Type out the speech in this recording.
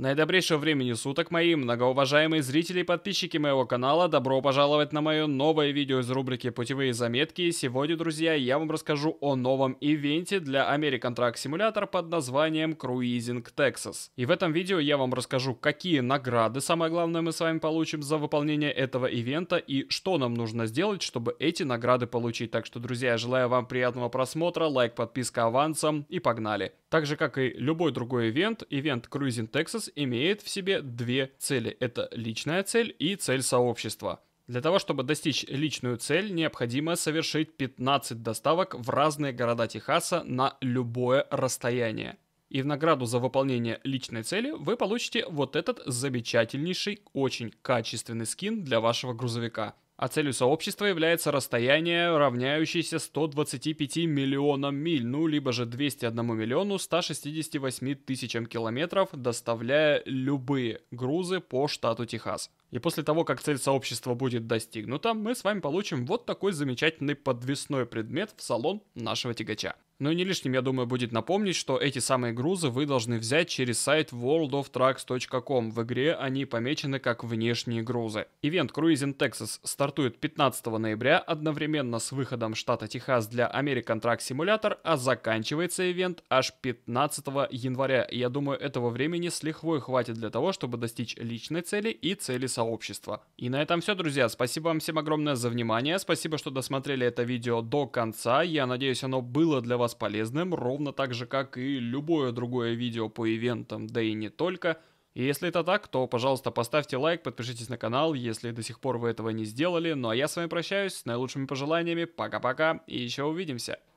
Наидобрейшего времени суток мои многоуважаемые зрители и подписчики моего канала, добро пожаловать на мое новое видео из рубрики «Путевые заметки». Сегодня, друзья, я вам расскажу о новом ивенте для American Truck Simulator под названием «Круизинг Texas». И в этом видео я вам расскажу, какие награды, самое главное, мы с вами получим за выполнение этого ивента и что нам нужно сделать, чтобы эти награды получить. Так что, друзья, желаю вам приятного просмотра, лайк, подписка авансом и погнали. Так же, как и любой другой ивент, ивент «Круизинг Texas» имеет в себе две цели. Это личная цель и цель сообщества. Для того, чтобы достичь личную цель, необходимо совершить 15 доставок в разные города Техаса на любое расстояние. И в награду за выполнение личной цели вы получите вот этот замечательнейший, очень качественный скин для вашего грузовика а целью сообщества является расстояние, равняющееся 125 миллионам миль, ну, либо же 201 миллиону 168 тысячам километров, доставляя любые грузы по штату Техас. И после того, как цель сообщества будет достигнута, мы с вами получим вот такой замечательный подвесной предмет в салон нашего тягача. Ну и не лишним, я думаю, будет напомнить, что эти самые грузы вы должны взять через сайт worldoftrucks.com В игре они помечены как внешние грузы. Ивент Cruising Texas стартует 15 ноября одновременно с выходом штата Техас для American Truck Simulator, а заканчивается ивент аж 15 января. Я думаю, этого времени с лихвой хватит для того, чтобы достичь личной цели и цели сообщества. И на этом все, друзья. Спасибо вам всем огромное за внимание. Спасибо, что досмотрели это видео до конца. Я надеюсь, оно было для вас вас полезным, ровно так же, как и любое другое видео по ивентам, да и не только. И если это так, то, пожалуйста, поставьте лайк, подпишитесь на канал, если до сих пор вы этого не сделали. Ну а я с вами прощаюсь, с наилучшими пожеланиями, пока-пока и еще увидимся.